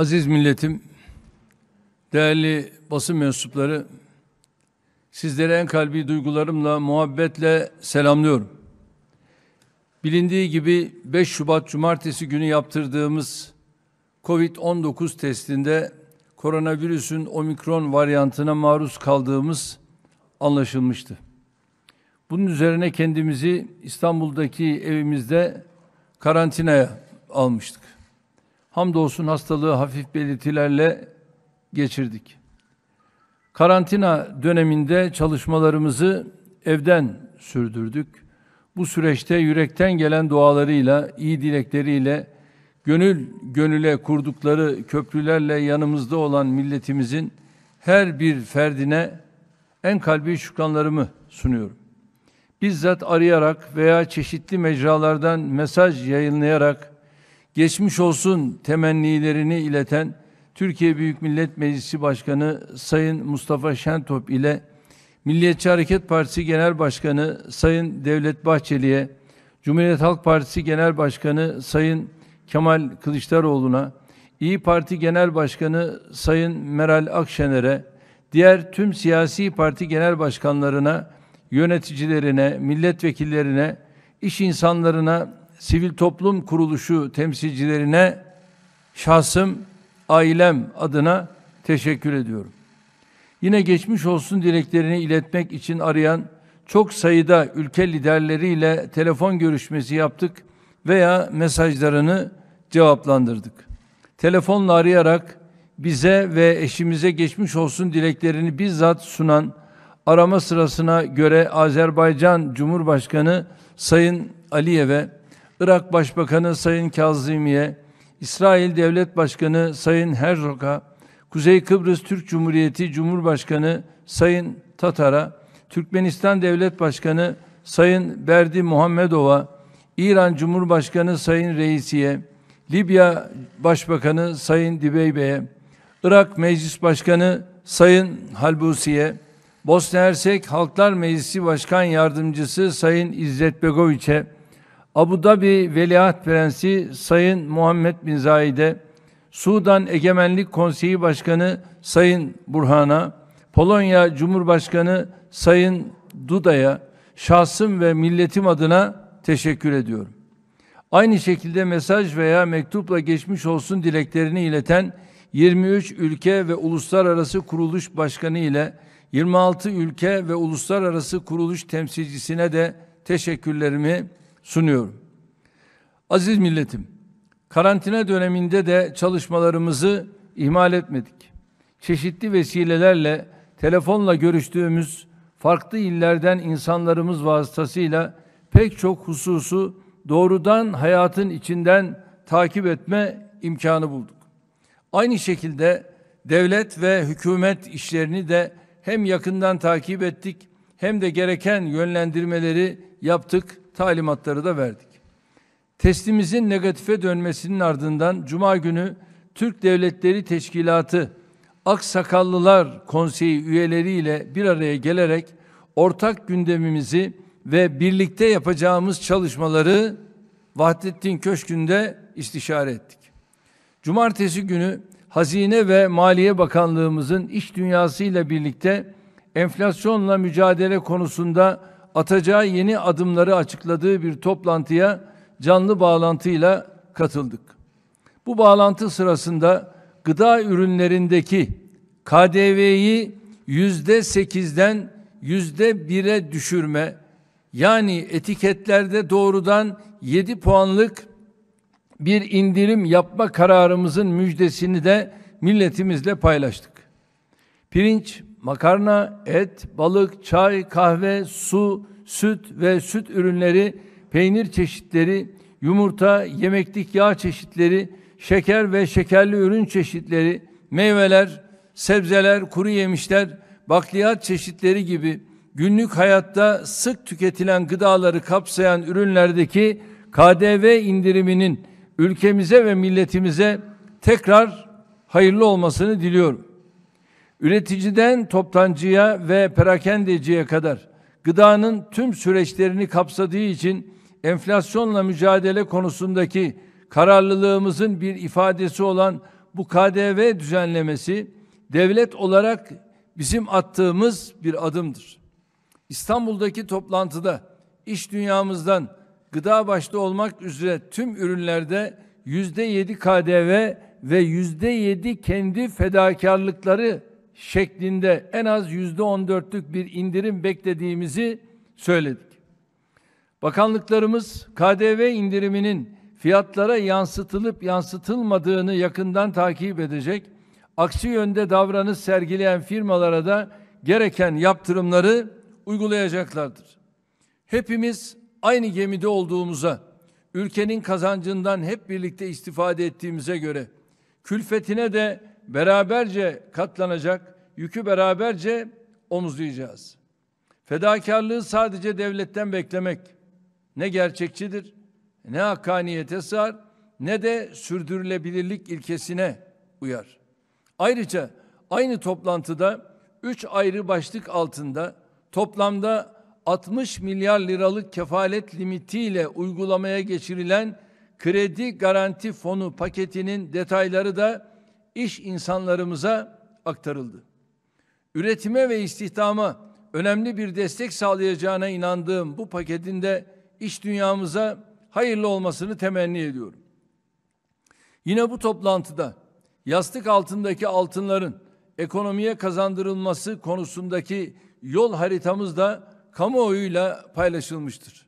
Aziz milletim, değerli basın mensupları, sizlere en kalbi duygularımla, muhabbetle selamlıyorum. Bilindiği gibi 5 Şubat Cumartesi günü yaptırdığımız COVID-19 testinde koronavirüsün omikron varyantına maruz kaldığımız anlaşılmıştı. Bunun üzerine kendimizi İstanbul'daki evimizde karantinaya almıştık. Hamdolsun hastalığı hafif belirtilerle geçirdik. Karantina döneminde çalışmalarımızı evden sürdürdük. Bu süreçte yürekten gelen dualarıyla, iyi dilekleriyle, gönül gönüle kurdukları köprülerle yanımızda olan milletimizin her bir ferdine en kalbi şükranlarımı sunuyorum. Bizzat arayarak veya çeşitli mecralardan mesaj yayınlayarak geçmiş olsun temennilerini ileten Türkiye Büyük Millet Meclisi Başkanı Sayın Mustafa Şentop ile Milliyetçi Hareket Partisi Genel Başkanı Sayın Devlet Bahçeli'ye, Cumhuriyet Halk Partisi Genel Başkanı Sayın Kemal Kılıçdaroğlu'na, İyi Parti Genel Başkanı Sayın Meral Akşener'e, diğer tüm siyasi parti genel başkanlarına, yöneticilerine, milletvekillerine, iş insanlarına sivil toplum kuruluşu temsilcilerine şahsım, ailem adına teşekkür ediyorum. Yine geçmiş olsun dileklerini iletmek için arayan çok sayıda ülke liderleriyle telefon görüşmesi yaptık veya mesajlarını cevaplandırdık. Telefonla arayarak bize ve eşimize geçmiş olsun dileklerini bizzat sunan arama sırasına göre Azerbaycan Cumhurbaşkanı Sayın Aliyev'e Irak Başbakanı Sayın Kazimi'ye, İsrail Devlet Başkanı Sayın Herzog'a, Kuzey Kıbrıs Türk Cumhuriyeti Cumhurbaşkanı Sayın Tatar'a, Türkmenistan Devlet Başkanı Sayın Berdi Muhammedov'a, İran Cumhurbaşkanı Sayın Reisi'ye, Libya Başbakanı Sayın Dibeybe'ye, Irak Meclis Başkanı Sayın Halbusi'ye, Bosna Hersek Halklar Meclisi Başkan Yardımcısı Sayın İzzet Begoviç'e, Abu Dhabi Veliaht Prensi Sayın Muhammed Bin Zahide, Sudan Egemenlik Konseyi Başkanı Sayın Burhan'a, Polonya Cumhurbaşkanı Sayın Duda'ya, şahsım ve milletim adına teşekkür ediyorum. Aynı şekilde mesaj veya mektupla geçmiş olsun dileklerini ileten 23 ülke ve uluslararası kuruluş başkanı ile 26 ülke ve uluslararası kuruluş temsilcisine de teşekkürlerimi sunuyorum. Aziz milletim, karantina döneminde de çalışmalarımızı ihmal etmedik. Çeşitli vesilelerle telefonla görüştüğümüz farklı illerden insanlarımız vasıtasıyla pek çok hususu doğrudan hayatın içinden takip etme imkanı bulduk. Aynı şekilde devlet ve hükümet işlerini de hem yakından takip ettik hem de gereken yönlendirmeleri yaptık talimatları da verdik. Testimizin negatife dönmesinin ardından Cuma günü Türk Devletleri Teşkilatı Aksakallılar Konseyi üyeleriyle bir araya gelerek ortak gündemimizi ve birlikte yapacağımız çalışmaları Vahdettin Köşkü'nde istişare ettik. Cumartesi günü Hazine ve Maliye Bakanlığımızın iş dünyasıyla birlikte enflasyonla mücadele konusunda atacağı yeni adımları açıkladığı bir toplantıya canlı bağlantıyla katıldık. Bu bağlantı sırasında gıda ürünlerindeki KDV'yi yüzde sekizden yüzde bire düşürme, yani etiketlerde doğrudan 7 puanlık bir indirim yapma kararımızın müjdesini de milletimizle paylaştık. Pirinç, makarna, et, balık, çay, kahve, su, süt ve süt ürünleri, peynir çeşitleri, yumurta, yemeklik yağ çeşitleri, şeker ve şekerli ürün çeşitleri, meyveler, sebzeler, kuru yemişler, bakliyat çeşitleri gibi günlük hayatta sık tüketilen gıdaları kapsayan ürünlerdeki KDV indiriminin ülkemize ve milletimize tekrar hayırlı olmasını diliyorum. Üreticiden toptancıya ve perakendeciye kadar gıdanın tüm süreçlerini kapsadığı için enflasyonla mücadele konusundaki kararlılığımızın bir ifadesi olan bu KDV düzenlemesi devlet olarak bizim attığımız bir adımdır. İstanbul'daki toplantıda iş dünyamızdan gıda başta olmak üzere tüm ürünlerde yüzde yedi KDV ve yüzde yedi kendi fedakarlıkları şeklinde en az yüzde on dörtlük bir indirim beklediğimizi söyledik. Bakanlıklarımız KDV indiriminin fiyatlara yansıtılıp yansıtılmadığını yakından takip edecek, aksi yönde davranış sergileyen firmalara da gereken yaptırımları uygulayacaklardır. Hepimiz aynı gemide olduğumuza, ülkenin kazancından hep birlikte istifade ettiğimize göre külfetine de beraberce katlanacak, yükü beraberce omuzlayacağız. Fedakarlığı sadece devletten beklemek ne gerçekçidir, ne hakkaniyete sığar, ne de sürdürülebilirlik ilkesine uyar. Ayrıca aynı toplantıda üç ayrı başlık altında toplamda 60 milyar liralık kefalet limitiyle uygulamaya geçirilen kredi garanti fonu paketinin detayları da iş insanlarımıza aktarıldı üretime ve istihdama önemli bir destek sağlayacağına inandığım bu paketin de iş dünyamıza hayırlı olmasını temenni ediyorum. Yine bu toplantıda yastık altındaki altınların ekonomiye kazandırılması konusundaki yol haritamız da kamuoyuyla paylaşılmıştır.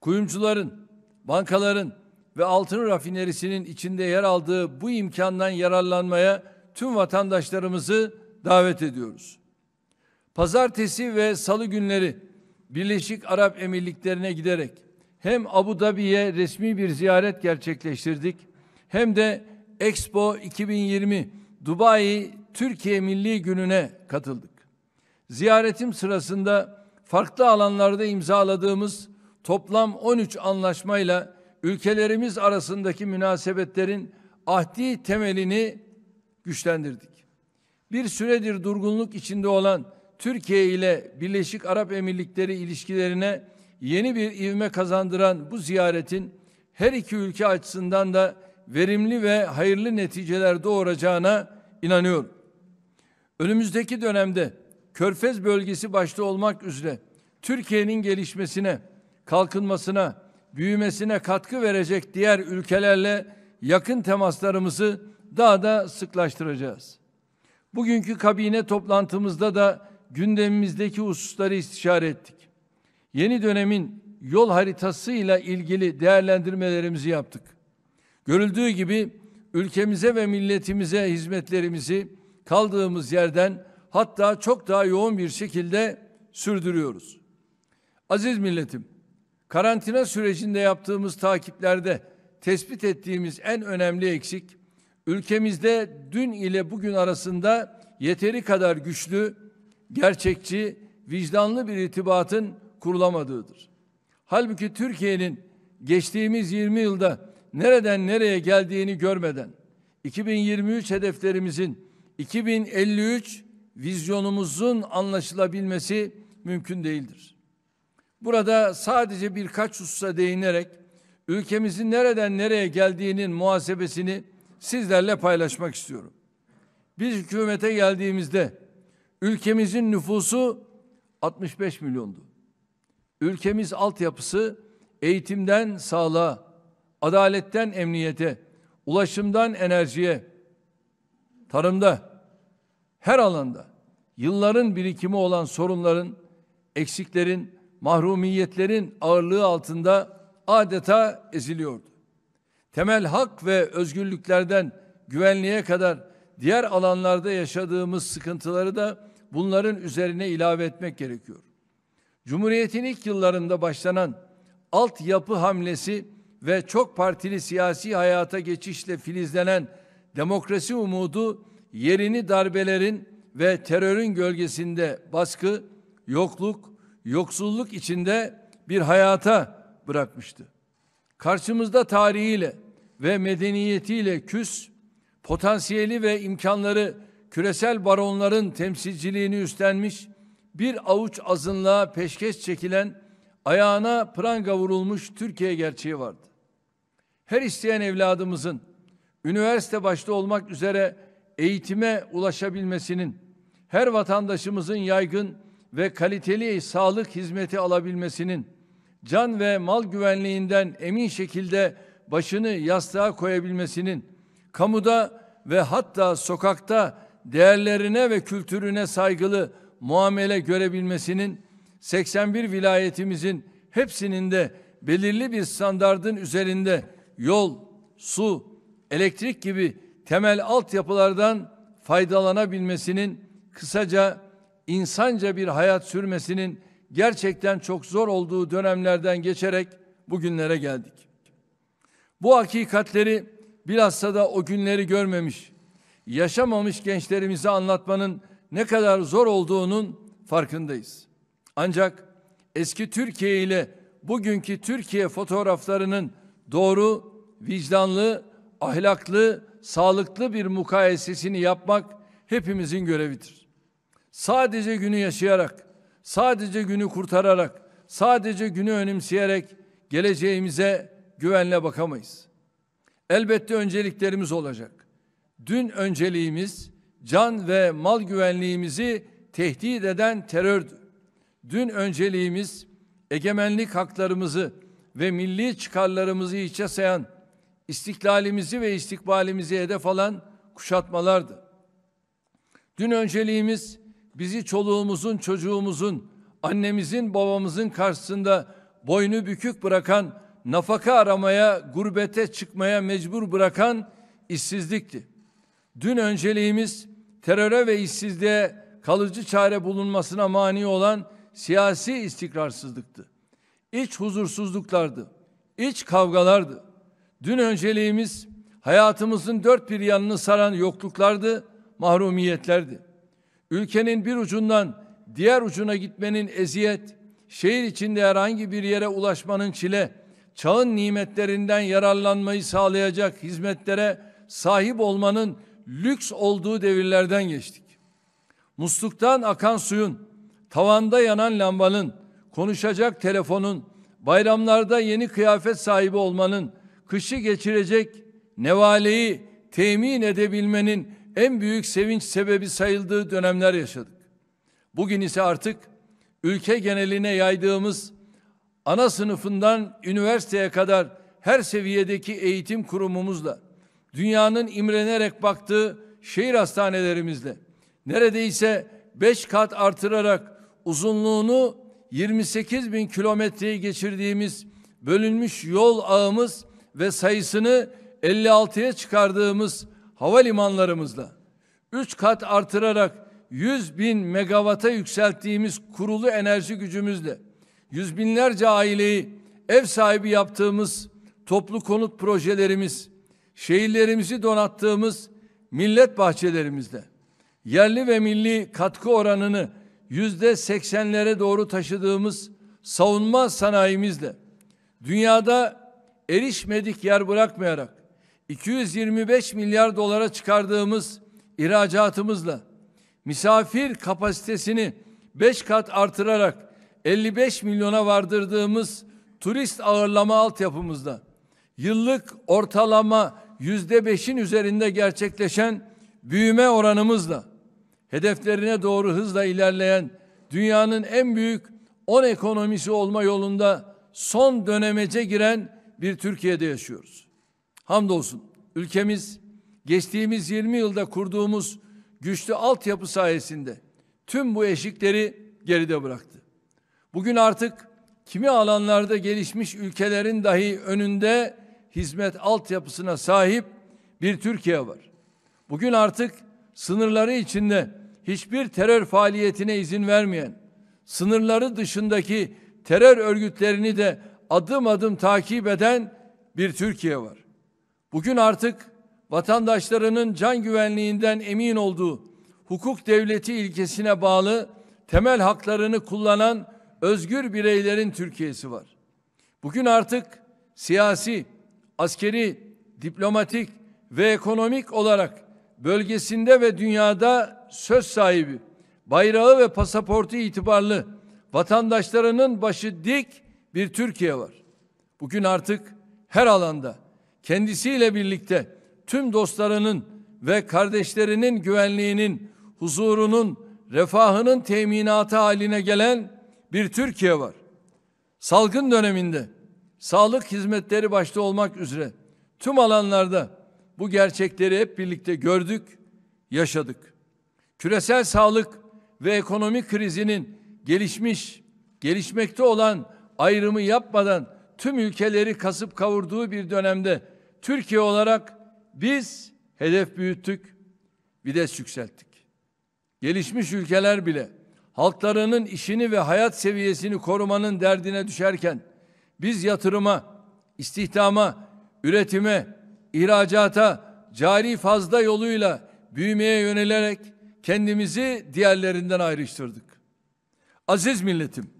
Kuyumcuların, bankaların ve altın rafinerisinin içinde yer aldığı bu imkandan yararlanmaya tüm vatandaşlarımızı davet ediyoruz. Pazartesi ve salı günleri Birleşik Arap Emirlikleri'ne giderek hem Abu Dhabi'ye resmi bir ziyaret gerçekleştirdik hem de Expo 2020 Dubai Türkiye Milli Günü'ne katıldık. Ziyaretim sırasında farklı alanlarda imzaladığımız toplam 13 anlaşmayla ülkelerimiz arasındaki münasebetlerin ahdi temelini güçlendirdik bir süredir durgunluk içinde olan Türkiye ile Birleşik Arap Emirlikleri ilişkilerine yeni bir ivme kazandıran bu ziyaretin her iki ülke açısından da verimli ve hayırlı neticeler doğuracağına inanıyorum. Önümüzdeki dönemde Körfez bölgesi başta olmak üzere Türkiye'nin gelişmesine, kalkınmasına, büyümesine katkı verecek diğer ülkelerle yakın temaslarımızı daha da sıklaştıracağız. Bugünkü kabine toplantımızda da gündemimizdeki hususları istişare ettik. Yeni dönemin yol haritasıyla ilgili değerlendirmelerimizi yaptık. Görüldüğü gibi ülkemize ve milletimize hizmetlerimizi kaldığımız yerden hatta çok daha yoğun bir şekilde sürdürüyoruz. Aziz milletim, karantina sürecinde yaptığımız takiplerde tespit ettiğimiz en önemli eksik Ülkemizde dün ile bugün arasında yeteri kadar güçlü, gerçekçi, vicdanlı bir irtibatın kurulamadığıdır. Halbuki Türkiye'nin geçtiğimiz 20 yılda nereden nereye geldiğini görmeden 2023 hedeflerimizin 2053 vizyonumuzun anlaşılabilmesi mümkün değildir. Burada sadece birkaç hususa değinerek ülkemizin nereden nereye geldiğinin muhasebesini sizlerle paylaşmak istiyorum. Biz hükümete geldiğimizde ülkemizin nüfusu 65 milyondu. Ülkemiz altyapısı eğitimden sağlığa, adaletten emniyete, ulaşımdan enerjiye, tarımda, her alanda yılların birikimi olan sorunların, eksiklerin, mahrumiyetlerin ağırlığı altında adeta eziliyordu temel hak ve özgürlüklerden güvenliğe kadar diğer alanlarda yaşadığımız sıkıntıları da bunların üzerine ilave etmek gerekiyor. Cumhuriyet'in ilk yıllarında başlanan altyapı hamlesi ve çok partili siyasi hayata geçişle filizlenen demokrasi umudu yerini darbelerin ve terörün gölgesinde baskı, yokluk, yoksulluk içinde bir hayata bırakmıştı. Karşımızda tarihiyle ve medeniyetiyle küs, potansiyeli ve imkanları küresel baronların temsilciliğini üstlenmiş, bir avuç azınlığa peşkeş çekilen, ayağına pranga vurulmuş Türkiye gerçeği vardı. Her isteyen evladımızın üniversite başta olmak üzere eğitime ulaşabilmesinin, her vatandaşımızın yaygın ve kaliteli sağlık hizmeti alabilmesinin, can ve mal güvenliğinden emin şekilde başını yastığa koyabilmesinin, kamuda ve hatta sokakta değerlerine ve kültürüne saygılı muamele görebilmesinin 81 vilayetimizin hepsinin de belirli bir standardın üzerinde yol, su, elektrik gibi temel altyapılardan faydalanabilmesinin kısaca insanca bir hayat sürmesinin gerçekten çok zor olduğu dönemlerden geçerek bugünlere geldik. Bu hakikatleri bilhassa da o günleri görmemiş, yaşamamış gençlerimize anlatmanın ne kadar zor olduğunun farkındayız. Ancak eski Türkiye ile bugünkü Türkiye fotoğraflarının doğru, vicdanlı, ahlaklı, sağlıklı bir mukayesesini yapmak hepimizin görevidir. Sadece günü yaşayarak, sadece günü kurtararak, sadece günü önemseyerek geleceğimize güvenle bakamayız. Elbette önceliklerimiz olacak. Dün önceliğimiz can ve mal güvenliğimizi tehdit eden terördü. Dün önceliğimiz egemenlik haklarımızı ve milli çıkarlarımızı hiçe sayan, istiklalimizi ve istikbalimizi hedef alan kuşatmalardı. Dün önceliğimiz bizi çoluğumuzun, çocuğumuzun, annemizin, babamızın karşısında boynu bükük bırakan nafaka aramaya, gurbete çıkmaya mecbur bırakan işsizlikti. Dün önceliğimiz teröre ve işsizliğe kalıcı çare bulunmasına mani olan siyasi istikrarsızlıktı. İç huzursuzluklardı, iç kavgalardı. Dün önceliğimiz hayatımızın dört bir yanını saran yokluklardı, mahrumiyetlerdi. Ülkenin bir ucundan diğer ucuna gitmenin eziyet, şehir içinde herhangi bir yere ulaşmanın çile, çağın nimetlerinden yararlanmayı sağlayacak hizmetlere sahip olmanın lüks olduğu devirlerden geçtik. Musluktan akan suyun, tavanda yanan lambanın, konuşacak telefonun, bayramlarda yeni kıyafet sahibi olmanın, kışı geçirecek nevaleyi temin edebilmenin en büyük sevinç sebebi sayıldığı dönemler yaşadık. Bugün ise artık ülke geneline yaydığımız ana sınıfından üniversiteye kadar her seviyedeki eğitim kurumumuzla, dünyanın imrenerek baktığı şehir hastanelerimizle, neredeyse 5 kat artırarak uzunluğunu 28 bin kilometreyi geçirdiğimiz bölünmüş yol ağımız ve sayısını 56'ya çıkardığımız havalimanlarımızla 3 kat artırarak 100 bin megawata yükselttiğimiz kurulu enerji gücümüzle yüz binlerce aileyi ev sahibi yaptığımız toplu konut projelerimiz, şehirlerimizi donattığımız millet bahçelerimizde yerli ve milli katkı oranını yüzde seksenlere doğru taşıdığımız savunma sanayimizle dünyada erişmedik yer bırakmayarak 225 milyar dolara çıkardığımız ihracatımızla misafir kapasitesini 5 kat artırarak 55 milyona vardırdığımız turist ağırlama altyapımızda yıllık ortalama yüzde beşin üzerinde gerçekleşen büyüme oranımızla hedeflerine doğru hızla ilerleyen dünyanın en büyük 10 ekonomisi olma yolunda son dönemece giren bir Türkiye'de yaşıyoruz. Hamdolsun ülkemiz geçtiğimiz 20 yılda kurduğumuz güçlü altyapı sayesinde tüm bu eşikleri geride bıraktı. Bugün artık kimi alanlarda gelişmiş ülkelerin dahi önünde hizmet altyapısına sahip bir Türkiye var. Bugün artık sınırları içinde hiçbir terör faaliyetine izin vermeyen, sınırları dışındaki terör örgütlerini de adım adım takip eden bir Türkiye var. Bugün artık vatandaşlarının can güvenliğinden emin olduğu hukuk devleti ilkesine bağlı temel haklarını kullanan özgür bireylerin Türkiye'si var. Bugün artık siyasi, askeri, diplomatik ve ekonomik olarak bölgesinde ve dünyada söz sahibi, bayrağı ve pasaportu itibarlı vatandaşlarının başı dik bir Türkiye var. Bugün artık her alanda kendisiyle birlikte tüm dostlarının ve kardeşlerinin güvenliğinin, huzurunun, refahının teminatı haline gelen bir Türkiye var. Salgın döneminde sağlık hizmetleri başta olmak üzere tüm alanlarda bu gerçekleri hep birlikte gördük, yaşadık. Küresel sağlık ve ekonomi krizinin gelişmiş, gelişmekte olan ayrımı yapmadan tüm ülkeleri kasıp kavurduğu bir dönemde Türkiye olarak biz hedef büyüttük, vides yükselttik. Gelişmiş ülkeler bile halklarının işini ve hayat seviyesini korumanın derdine düşerken biz yatırıma, istihdama, üretime, ihracata, cari fazla yoluyla büyümeye yönelerek kendimizi diğerlerinden ayrıştırdık. Aziz milletim,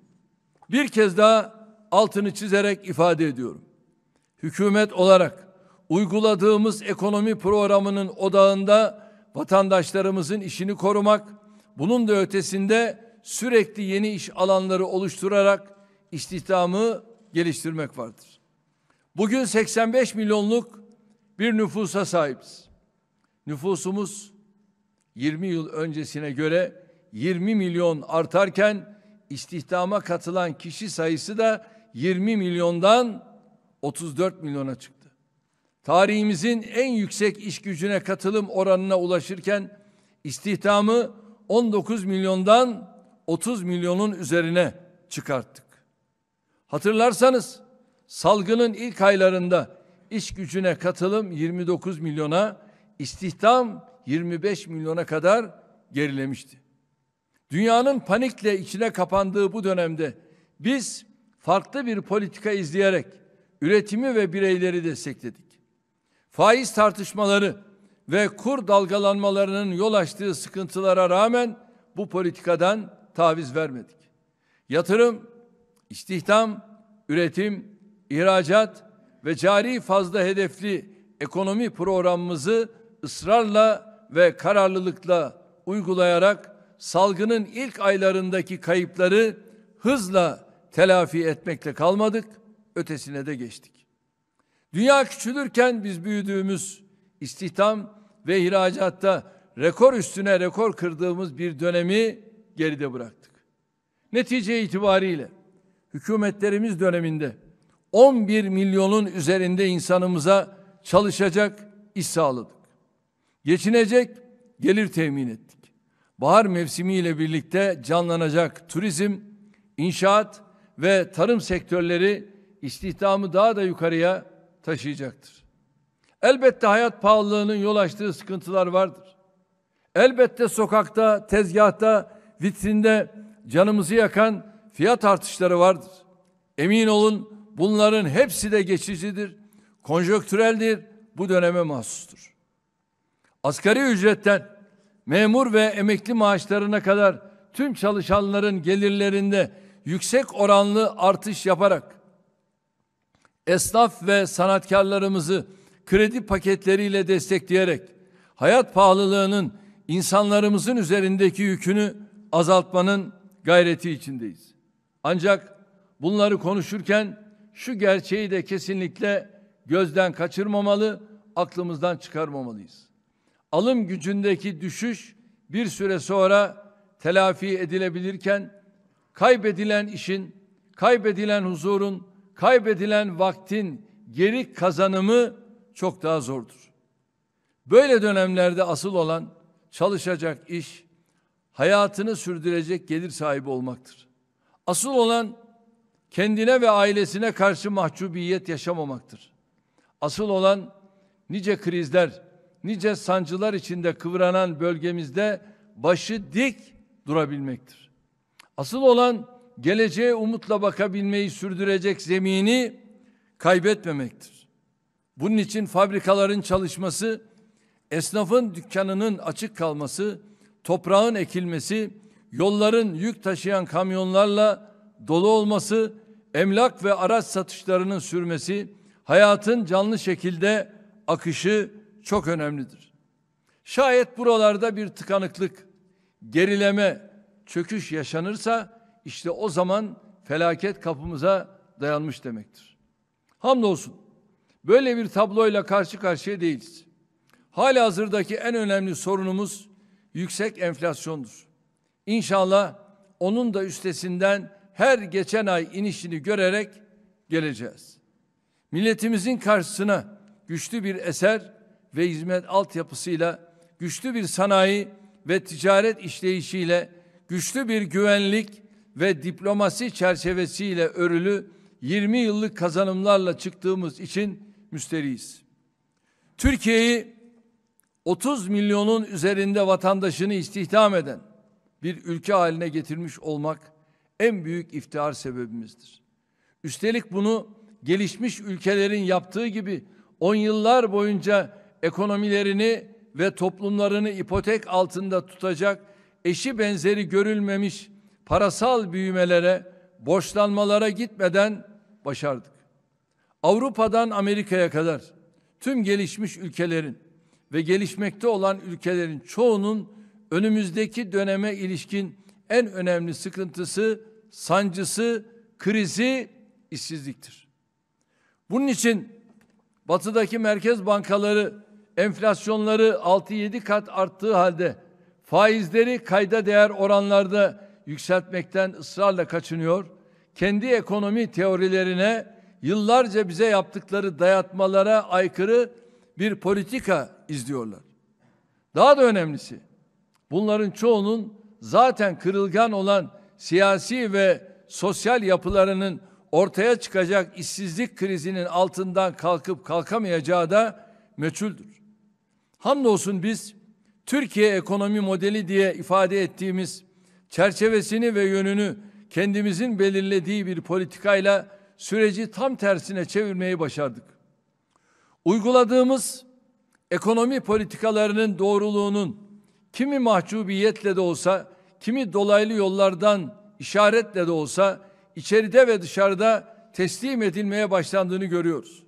bir kez daha altını çizerek ifade ediyorum. Hükümet olarak uyguladığımız ekonomi programının odağında vatandaşlarımızın işini korumak, bunun da ötesinde sürekli yeni iş alanları oluşturarak istihdamı geliştirmek vardır. Bugün 85 milyonluk bir nüfusa sahibiz. Nüfusumuz 20 yıl öncesine göre 20 milyon artarken istihdama katılan kişi sayısı da 20 milyondan 34 milyona çıktı. Tarihimizin en yüksek iş gücüne katılım oranına ulaşırken istihdamı 19 milyondan 30 milyonun üzerine çıkarttık. Hatırlarsanız salgının ilk aylarında iş gücüne katılım 29 milyona, istihdam 25 milyona kadar gerilemişti. Dünyanın panikle içine kapandığı bu dönemde biz farklı bir politika izleyerek üretimi ve bireyleri destekledik. Faiz tartışmaları ve kur dalgalanmalarının yol açtığı sıkıntılara rağmen bu politikadan taviz vermedik. Yatırım, istihdam, üretim, ihracat ve cari fazla hedefli ekonomi programımızı ısrarla ve kararlılıkla uygulayarak salgının ilk aylarındaki kayıpları hızla telafi etmekle kalmadık, ötesine de geçtik. Dünya küçülürken biz büyüdüğümüz istihdam ve ihracatta rekor üstüne rekor kırdığımız bir dönemi geride bıraktık. Netice itibariyle hükümetlerimiz döneminde 11 milyonun üzerinde insanımıza çalışacak iş sağladık. Geçinecek gelir temin ettik. Bahar mevsimiyle birlikte canlanacak turizm, inşaat ve tarım sektörleri istihdamı daha da yukarıya taşıyacaktır. Elbette hayat pahalılığının yol açtığı sıkıntılar vardır. Elbette sokakta, tezgahta vitrinde canımızı yakan fiyat artışları vardır. Emin olun bunların hepsi de geçicidir, konjöktüreldir, bu döneme mahsustur. Asgari ücretten memur ve emekli maaşlarına kadar tüm çalışanların gelirlerinde yüksek oranlı artış yaparak esnaf ve sanatkarlarımızı kredi paketleriyle destekleyerek hayat pahalılığının insanlarımızın üzerindeki yükünü azaltmanın gayreti içindeyiz. Ancak bunları konuşurken şu gerçeği de kesinlikle gözden kaçırmamalı, aklımızdan çıkarmamalıyız. Alım gücündeki düşüş bir süre sonra telafi edilebilirken kaybedilen işin, kaybedilen huzurun, kaybedilen vaktin geri kazanımı çok daha zordur. Böyle dönemlerde asıl olan çalışacak iş, hayatını sürdürecek gelir sahibi olmaktır. Asıl olan kendine ve ailesine karşı mahcubiyet yaşamamaktır. Asıl olan nice krizler, nice sancılar içinde kıvranan bölgemizde başı dik durabilmektir. Asıl olan geleceğe umutla bakabilmeyi sürdürecek zemini kaybetmemektir. Bunun için fabrikaların çalışması, esnafın dükkanının açık kalması, toprağın ekilmesi, yolların yük taşıyan kamyonlarla dolu olması, emlak ve araç satışlarının sürmesi, hayatın canlı şekilde akışı çok önemlidir. Şayet buralarda bir tıkanıklık, gerileme, çöküş yaşanırsa işte o zaman felaket kapımıza dayanmış demektir. Hamdolsun böyle bir tabloyla karşı karşıya değiliz. Hali hazırdaki en önemli sorunumuz yüksek enflasyondur. İnşallah onun da üstesinden her geçen ay inişini görerek geleceğiz. Milletimizin karşısına güçlü bir eser ve hizmet altyapısıyla, güçlü bir sanayi ve ticaret işleyişiyle, güçlü bir güvenlik ve diplomasi çerçevesiyle örülü 20 yıllık kazanımlarla çıktığımız için müsteriyiz. Türkiye'yi 30 milyonun üzerinde vatandaşını istihdam eden bir ülke haline getirmiş olmak en büyük iftihar sebebimizdir. Üstelik bunu gelişmiş ülkelerin yaptığı gibi 10 yıllar boyunca ekonomilerini ve toplumlarını ipotek altında tutacak eşi benzeri görülmemiş parasal büyümelere, borçlanmalara gitmeden başardık. Avrupa'dan Amerika'ya kadar tüm gelişmiş ülkelerin ve gelişmekte olan ülkelerin çoğunun önümüzdeki döneme ilişkin en önemli sıkıntısı, sancısı, krizi işsizliktir. Bunun için batıdaki merkez bankaları enflasyonları 6-7 kat arttığı halde faizleri kayda değer oranlarda yükseltmekten ısrarla kaçınıyor. Kendi ekonomi teorilerine yıllarca bize yaptıkları dayatmalara aykırı bir politika izliyorlar. Daha da önemlisi bunların çoğunun zaten kırılgan olan siyasi ve sosyal yapılarının ortaya çıkacak işsizlik krizinin altından kalkıp kalkamayacağı da meçhuldür. Hamdolsun biz Türkiye ekonomi modeli diye ifade ettiğimiz çerçevesini ve yönünü kendimizin belirlediği bir politikayla süreci tam tersine çevirmeyi başardık. Uyguladığımız ekonomi politikalarının doğruluğunun kimi mahcubiyetle de olsa, kimi dolaylı yollardan işaretle de olsa içeride ve dışarıda teslim edilmeye başlandığını görüyoruz.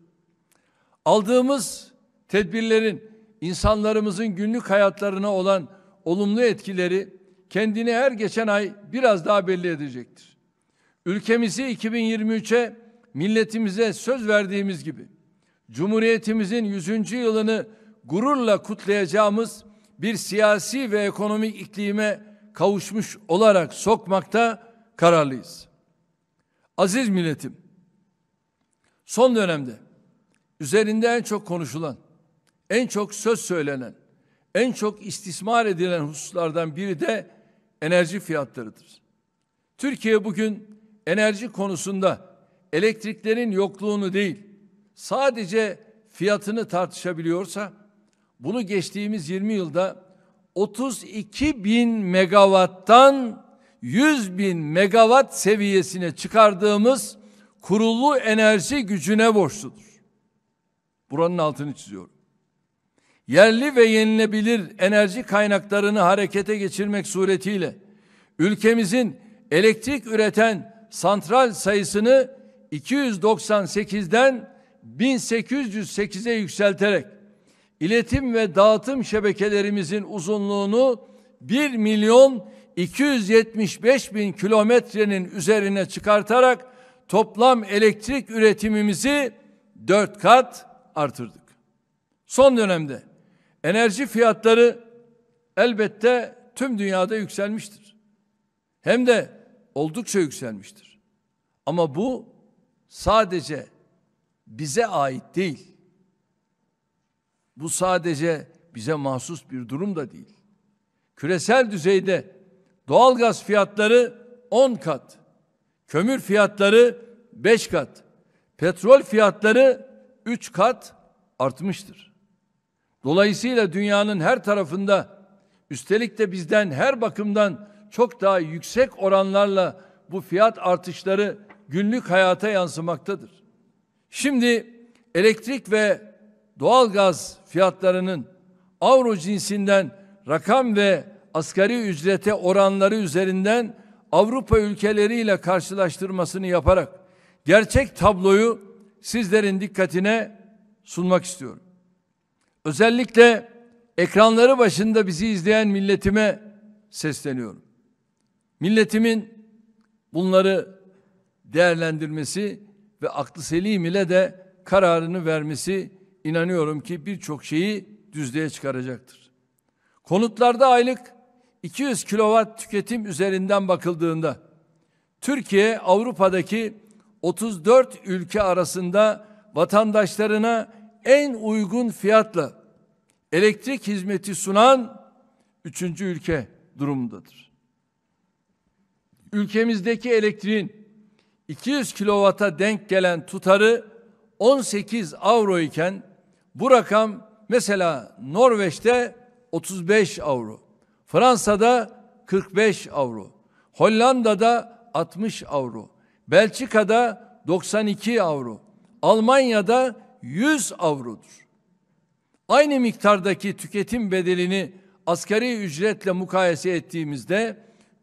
Aldığımız tedbirlerin insanlarımızın günlük hayatlarına olan olumlu etkileri kendini her geçen ay biraz daha belli edecektir. Ülkemizi 2023'e milletimize söz verdiğimiz gibi Cumhuriyetimizin 100. yılını gururla kutlayacağımız bir siyasi ve ekonomik iklime kavuşmuş olarak sokmakta kararlıyız. Aziz milletim, son dönemde üzerinde en çok konuşulan, en çok söz söylenen, en çok istismar edilen hususlardan biri de enerji fiyatlarıdır. Türkiye bugün enerji konusunda elektriklerin yokluğunu değil, sadece fiyatını tartışabiliyorsa bunu geçtiğimiz 20 yılda 32 bin megawatttan 100 bin megawatt seviyesine çıkardığımız kurulu enerji gücüne borçludur. Buranın altını çiziyorum. Yerli ve yenilebilir enerji kaynaklarını harekete geçirmek suretiyle ülkemizin elektrik üreten santral sayısını 298'den 1808'e yükselterek iletim ve dağıtım şebekelerimizin uzunluğunu 1 milyon 275 bin kilometrenin üzerine çıkartarak toplam elektrik üretimimizi dört kat artırdık. Son dönemde enerji fiyatları elbette tüm dünyada yükselmiştir. Hem de oldukça yükselmiştir. Ama bu sadece bize ait değil. Bu sadece bize mahsus bir durum da değil. Küresel düzeyde doğal gaz fiyatları 10 kat, kömür fiyatları 5 kat, petrol fiyatları 3 kat artmıştır. Dolayısıyla dünyanın her tarafında üstelik de bizden her bakımdan çok daha yüksek oranlarla bu fiyat artışları günlük hayata yansımaktadır. Şimdi elektrik ve doğalgaz fiyatlarının avro cinsinden rakam ve asgari ücrete oranları üzerinden Avrupa ülkeleriyle karşılaştırmasını yaparak gerçek tabloyu sizlerin dikkatine sunmak istiyorum. Özellikle ekranları başında bizi izleyen milletime sesleniyorum. Milletimin bunları değerlendirmesi ve aklı selim ile de kararını vermesi inanıyorum ki birçok şeyi düzlüğe çıkaracaktır. Konutlarda aylık 200 kilowatt tüketim üzerinden bakıldığında Türkiye Avrupa'daki 34 ülke arasında vatandaşlarına en uygun fiyatla elektrik hizmeti sunan üçüncü ülke durumundadır. Ülkemizdeki elektriğin 200 kilovata denk gelen tutarı 18 avro iken bu rakam mesela Norveç'te 35 avro, Fransa'da 45 avro, Hollanda'da 60 avro, Belçika'da 92 avro, Almanya'da 100 avrodur. Aynı miktardaki tüketim bedelini asgari ücretle mukayese ettiğimizde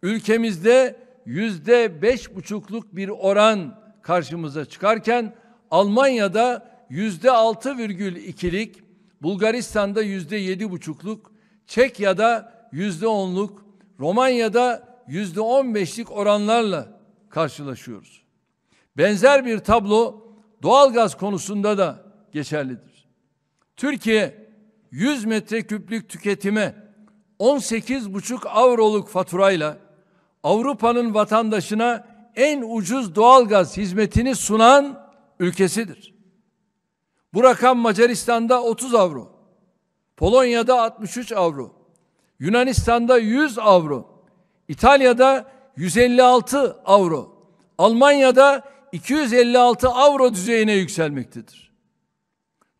ülkemizde yüzde beş buçukluk bir oran karşımıza çıkarken Almanya'da yüzde altı virgül ikilik, Bulgaristan'da yüzde yedi buçukluk, Çekya'da yüzde onluk, Romanya'da yüzde on beşlik oranlarla karşılaşıyoruz. Benzer bir tablo doğalgaz konusunda da geçerlidir. Türkiye 100 metreküplük tüketime 18,5 avroluk faturayla Avrupa'nın vatandaşına en ucuz doğalgaz hizmetini sunan ülkesidir. Bu rakam Macaristan'da 30 avro, Polonya'da 63 avro, Yunanistan'da 100 avro, İtalya'da 156 avro, Almanya'da 256 avro düzeyine yükselmektedir.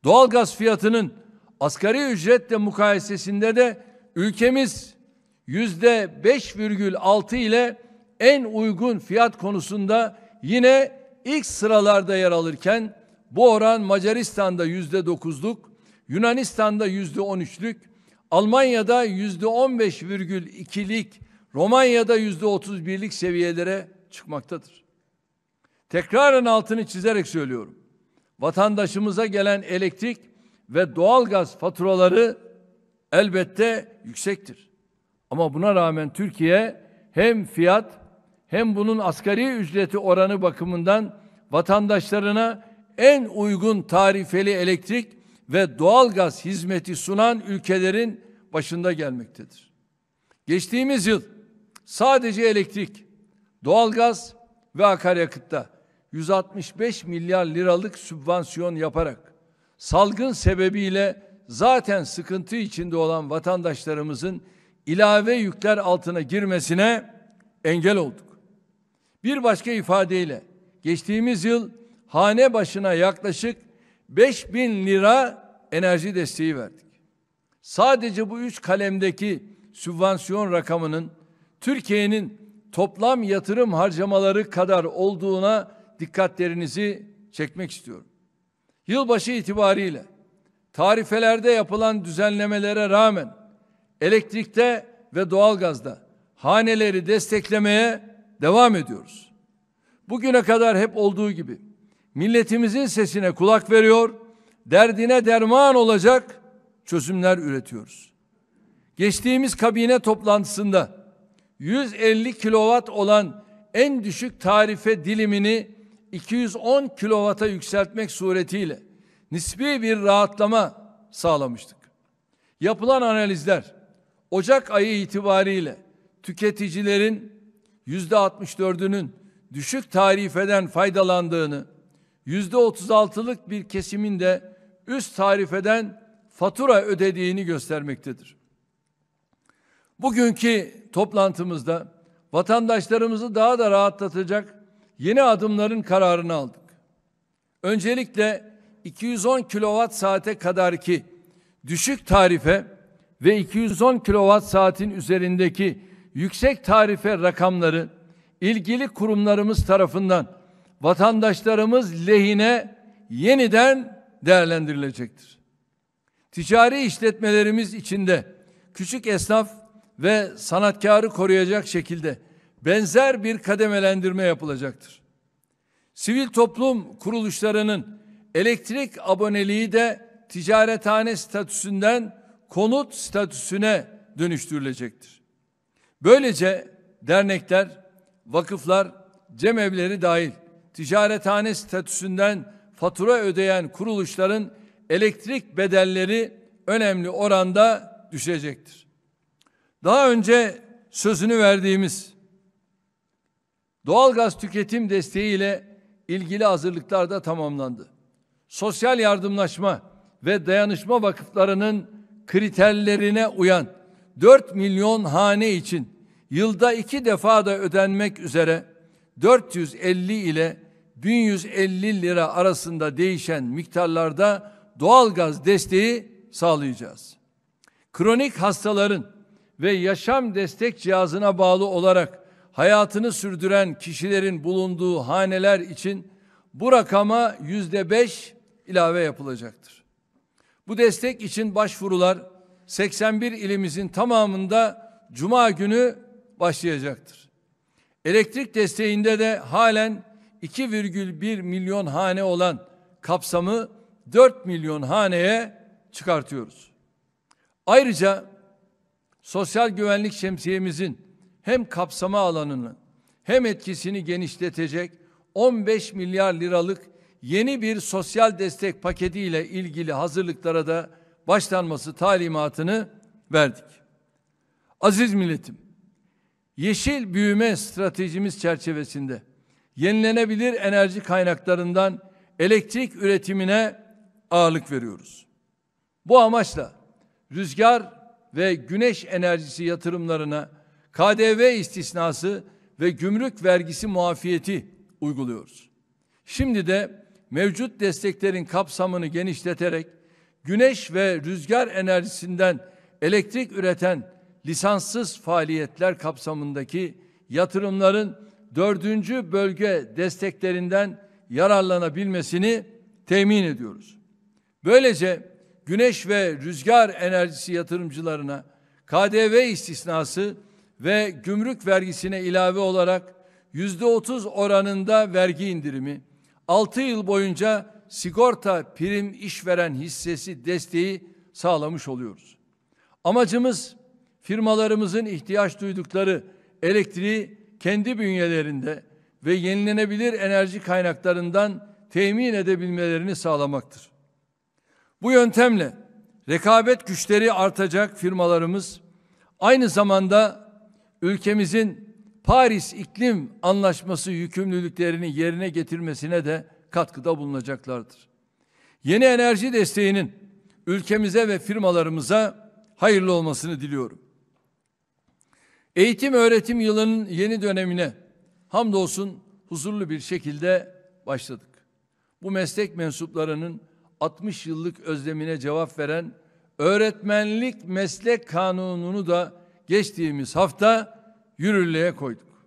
Doğalgaz fiyatının asgari ücretle mukayesesinde de ülkemiz Yüzde %5,6 ile en uygun fiyat konusunda yine ilk sıralarda yer alırken bu oran Macaristan'da yüzde %9'luk, Yunanistan'da yüzde %13'lük, Almanya'da yüzde %15,2'lik, Romanya'da yüzde %31'lik seviyelere çıkmaktadır. Tekraren altını çizerek söylüyorum. Vatandaşımıza gelen elektrik ve doğalgaz faturaları elbette yüksektir. Ama buna rağmen Türkiye hem fiyat hem bunun asgari ücreti oranı bakımından vatandaşlarına en uygun tarifeli elektrik ve doğalgaz hizmeti sunan ülkelerin başında gelmektedir. Geçtiğimiz yıl sadece elektrik, doğalgaz ve akaryakıtta 165 milyar liralık sübvansiyon yaparak salgın sebebiyle zaten sıkıntı içinde olan vatandaşlarımızın ilave yükler altına girmesine engel olduk. Bir başka ifadeyle geçtiğimiz yıl hane başına yaklaşık 5 bin lira enerji desteği verdik. Sadece bu üç kalemdeki sübvansiyon rakamının Türkiye'nin toplam yatırım harcamaları kadar olduğuna dikkatlerinizi çekmek istiyorum. Yılbaşı itibariyle tarifelerde yapılan düzenlemelere rağmen elektrikte ve doğalgazda haneleri desteklemeye devam ediyoruz. Bugüne kadar hep olduğu gibi milletimizin sesine kulak veriyor, derdine derman olacak çözümler üretiyoruz. Geçtiğimiz kabine toplantısında 150 kilowatt olan en düşük tarife dilimini 210 kilovata yükseltmek suretiyle nispi bir rahatlama sağlamıştık. Yapılan analizler Ocak ayı itibariyle tüketicilerin yüzde 64'ünün düşük tarifeden faydalandığını, yüzde 36'lık bir kesimin de üst tarifeden fatura ödediğini göstermektedir. Bugünkü toplantımızda vatandaşlarımızı daha da rahatlatacak yeni adımların kararını aldık. Öncelikle 210 kilovat saate kadar ki düşük tarife ve 210 kilowatt saatin üzerindeki yüksek tarife rakamları ilgili kurumlarımız tarafından vatandaşlarımız lehine yeniden değerlendirilecektir. Ticari işletmelerimiz içinde küçük esnaf ve sanatkarı koruyacak şekilde benzer bir kademelendirme yapılacaktır. Sivil toplum kuruluşlarının elektrik aboneliği de ticarethane statüsünden konut statüsüne dönüştürülecektir. Böylece dernekler, vakıflar, cemevleri dahil ticarethane statüsünden fatura ödeyen kuruluşların elektrik bedelleri önemli oranda düşecektir. Daha önce sözünü verdiğimiz doğalgaz tüketim desteği ile ilgili hazırlıklar da tamamlandı. Sosyal yardımlaşma ve dayanışma vakıflarının kriterlerine uyan 4 milyon hane için yılda iki defa da ödenmek üzere 450 ile 1150 lira arasında değişen miktarlarda doğalgaz desteği sağlayacağız. Kronik hastaların ve yaşam destek cihazına bağlı olarak hayatını sürdüren kişilerin bulunduğu haneler için bu rakama yüzde beş ilave yapılacaktır. Bu destek için başvurular 81 ilimizin tamamında cuma günü başlayacaktır. Elektrik desteğinde de halen 2,1 milyon hane olan kapsamı 4 milyon haneye çıkartıyoruz. Ayrıca sosyal güvenlik şemsiyemizin hem kapsama alanını hem etkisini genişletecek 15 milyar liralık yeni bir sosyal destek paketiyle ilgili hazırlıklara da başlanması talimatını verdik. Aziz milletim, yeşil büyüme stratejimiz çerçevesinde yenilenebilir enerji kaynaklarından elektrik üretimine ağırlık veriyoruz. Bu amaçla rüzgar ve güneş enerjisi yatırımlarına KDV istisnası ve gümrük vergisi muafiyeti uyguluyoruz. Şimdi de mevcut desteklerin kapsamını genişleterek güneş ve rüzgar enerjisinden elektrik üreten lisanssız faaliyetler kapsamındaki yatırımların dördüncü bölge desteklerinden yararlanabilmesini temin ediyoruz. Böylece güneş ve rüzgar enerjisi yatırımcılarına KDV istisnası ve gümrük vergisine ilave olarak yüzde otuz oranında vergi indirimi, 6 yıl boyunca sigorta prim işveren hissesi desteği sağlamış oluyoruz. Amacımız firmalarımızın ihtiyaç duydukları elektriği kendi bünyelerinde ve yenilenebilir enerji kaynaklarından temin edebilmelerini sağlamaktır. Bu yöntemle rekabet güçleri artacak firmalarımız aynı zamanda ülkemizin Paris İklim Anlaşması yükümlülüklerini yerine getirmesine de katkıda bulunacaklardır. Yeni enerji desteğinin ülkemize ve firmalarımıza hayırlı olmasını diliyorum. Eğitim öğretim yılının yeni dönemine hamdolsun huzurlu bir şekilde başladık. Bu meslek mensuplarının 60 yıllık özlemine cevap veren öğretmenlik meslek kanununu da geçtiğimiz hafta yürürlüğe koyduk.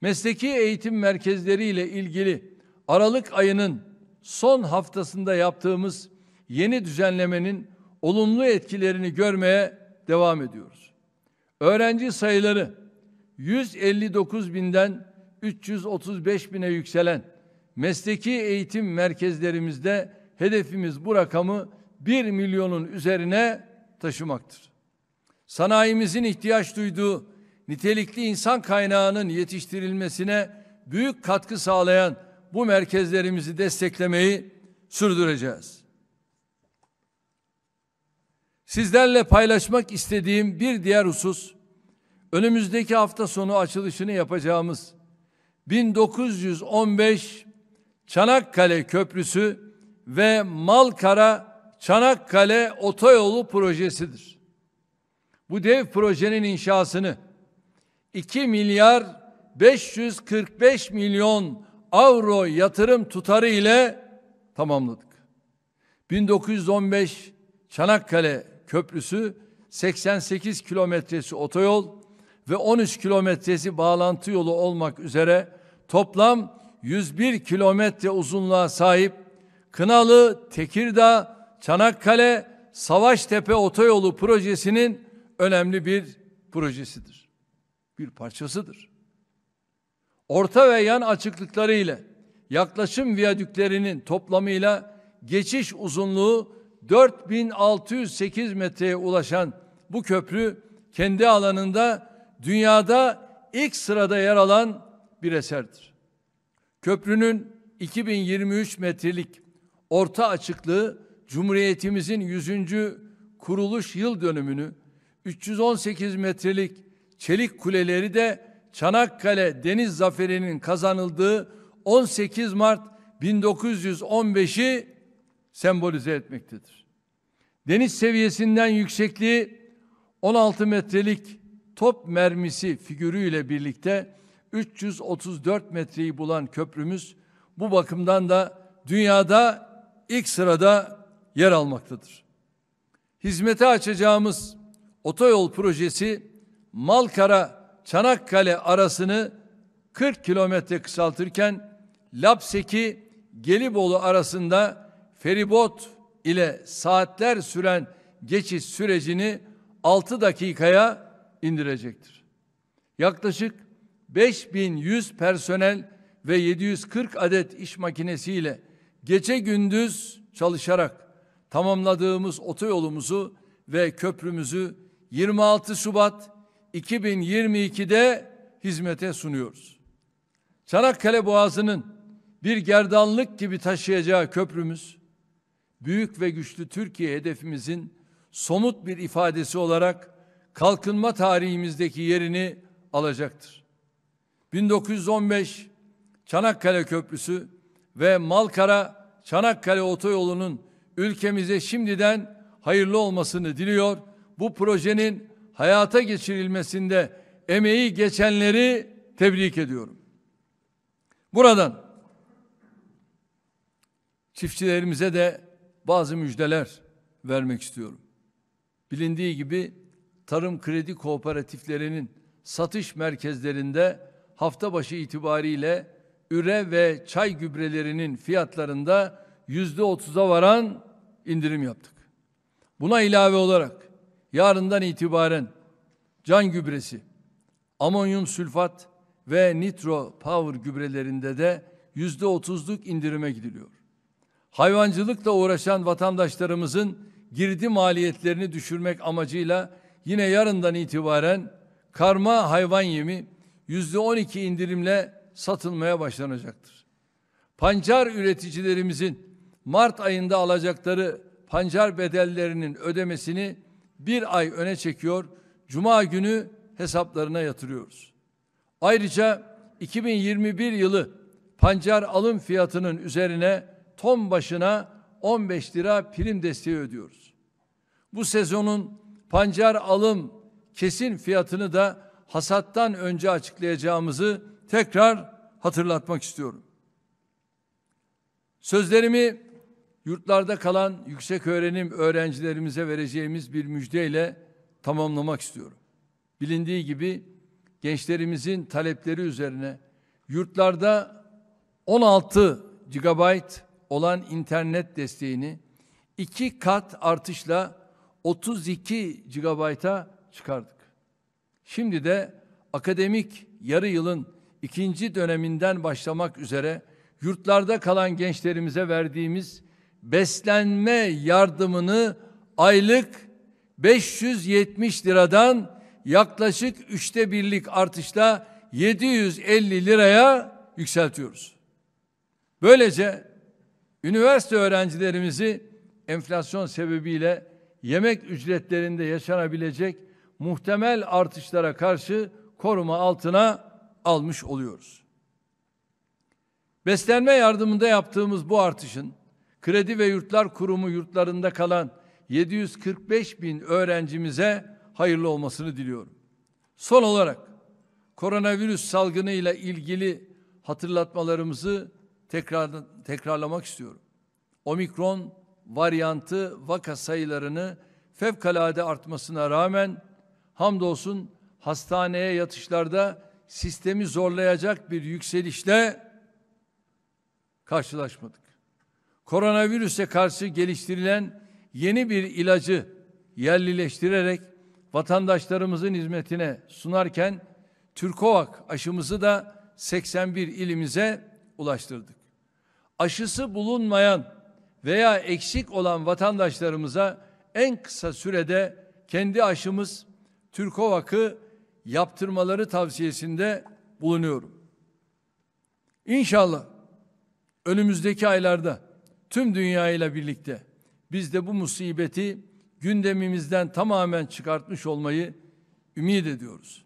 Mesleki eğitim merkezleriyle ilgili Aralık ayının son haftasında yaptığımız yeni düzenlemenin olumlu etkilerini görmeye devam ediyoruz. Öğrenci sayıları 159 binden 335 bine yükselen mesleki eğitim merkezlerimizde hedefimiz bu rakamı 1 milyonun üzerine taşımaktır. Sanayimizin ihtiyaç duyduğu nitelikli insan kaynağının yetiştirilmesine büyük katkı sağlayan bu merkezlerimizi desteklemeyi sürdüreceğiz. Sizlerle paylaşmak istediğim bir diğer husus, önümüzdeki hafta sonu açılışını yapacağımız 1915 Çanakkale Köprüsü ve Malkara Çanakkale Otoyolu projesidir. Bu dev projenin inşasını 2 milyar 545 milyon avro yatırım tutarı ile tamamladık. 1915 Çanakkale Köprüsü 88 kilometresi otoyol ve 13 kilometresi bağlantı yolu olmak üzere toplam 101 kilometre uzunluğa sahip Kınalı, Tekirdağ, Çanakkale, Savaştepe Otoyolu projesinin önemli bir projesidir bir parçasıdır. Orta ve yan açıklıkları ile yaklaşım viyadüklerinin toplamıyla geçiş uzunluğu 4608 metreye ulaşan bu köprü kendi alanında dünyada ilk sırada yer alan bir eserdir. Köprünün 2023 metrelik orta açıklığı Cumhuriyetimizin 100. kuruluş yıl dönümünü 318 metrelik Çelik kuleleri de Çanakkale Deniz Zaferi'nin kazanıldığı 18 Mart 1915'i sembolize etmektedir. Deniz seviyesinden yüksekliği 16 metrelik top mermisi figürüyle birlikte 334 metreyi bulan köprümüz bu bakımdan da dünyada ilk sırada yer almaktadır. Hizmete açacağımız otoyol projesi Malkara Çanakkale arasını 40 kilometre kısaltırken Lapseki Gelibolu arasında feribot ile saatler süren geçiş sürecini 6 dakikaya indirecektir. Yaklaşık 5100 personel ve 740 adet iş makinesiyle gece gündüz çalışarak tamamladığımız otoyolumuzu ve köprümüzü 26 Şubat 2022'de hizmete sunuyoruz. Çanakkale Boğazı'nın bir gerdanlık gibi taşıyacağı köprümüz, büyük ve güçlü Türkiye hedefimizin somut bir ifadesi olarak kalkınma tarihimizdeki yerini alacaktır. 1915 Çanakkale Köprüsü ve Malkara Çanakkale Otoyolu'nun ülkemize şimdiden hayırlı olmasını diliyor. Bu projenin hayata geçirilmesinde emeği geçenleri tebrik ediyorum. Buradan çiftçilerimize de bazı müjdeler vermek istiyorum. Bilindiği gibi tarım kredi kooperatiflerinin satış merkezlerinde hafta başı itibariyle üre ve çay gübrelerinin fiyatlarında yüzde otuza varan indirim yaptık. Buna ilave olarak yarından itibaren can gübresi, amonyum sülfat ve nitro power gübrelerinde de yüzde otuzluk indirime gidiliyor. Hayvancılıkla uğraşan vatandaşlarımızın girdi maliyetlerini düşürmek amacıyla yine yarından itibaren karma hayvan yemi yüzde on iki indirimle satılmaya başlanacaktır. Pancar üreticilerimizin Mart ayında alacakları pancar bedellerinin ödemesini bir ay öne çekiyor, Cuma günü hesaplarına yatırıyoruz. Ayrıca 2021 yılı pancar alım fiyatının üzerine ton başına 15 lira prim desteği ödüyoruz. Bu sezonun pancar alım kesin fiyatını da hasattan önce açıklayacağımızı tekrar hatırlatmak istiyorum. Sözlerimi yurtlarda kalan yüksek öğrenim öğrencilerimize vereceğimiz bir müjdeyle tamamlamak istiyorum. Bilindiği gibi gençlerimizin talepleri üzerine yurtlarda 16 GB olan internet desteğini iki kat artışla 32 GB'a çıkardık. Şimdi de akademik yarı yılın ikinci döneminden başlamak üzere yurtlarda kalan gençlerimize verdiğimiz beslenme yardımını aylık 570 liradan yaklaşık üçte birlik artışla 750 liraya yükseltiyoruz. Böylece üniversite öğrencilerimizi enflasyon sebebiyle yemek ücretlerinde yaşanabilecek muhtemel artışlara karşı koruma altına almış oluyoruz. Beslenme yardımında yaptığımız bu artışın Kredi ve Yurtlar Kurumu yurtlarında kalan 745 bin öğrencimize hayırlı olmasını diliyorum. Son olarak koronavirüs salgınıyla ilgili hatırlatmalarımızı tekrar tekrarlamak istiyorum. Omikron varyantı vaka sayılarını fevkalade artmasına rağmen hamdolsun hastaneye yatışlarda sistemi zorlayacak bir yükselişle karşılaşmadık koronavirüse karşı geliştirilen yeni bir ilacı yerlileştirerek vatandaşlarımızın hizmetine sunarken Türkovak aşımızı da 81 ilimize ulaştırdık. Aşısı bulunmayan veya eksik olan vatandaşlarımıza en kısa sürede kendi aşımız Türkovak'ı yaptırmaları tavsiyesinde bulunuyorum. İnşallah önümüzdeki aylarda tüm dünyayla birlikte biz de bu musibeti gündemimizden tamamen çıkartmış olmayı ümit ediyoruz.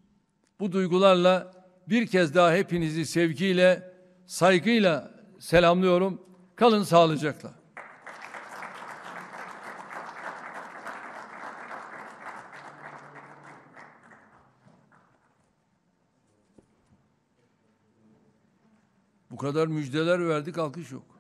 Bu duygularla bir kez daha hepinizi sevgiyle, saygıyla selamlıyorum. Kalın sağlıcakla. Bu kadar müjdeler verdik alkış yok.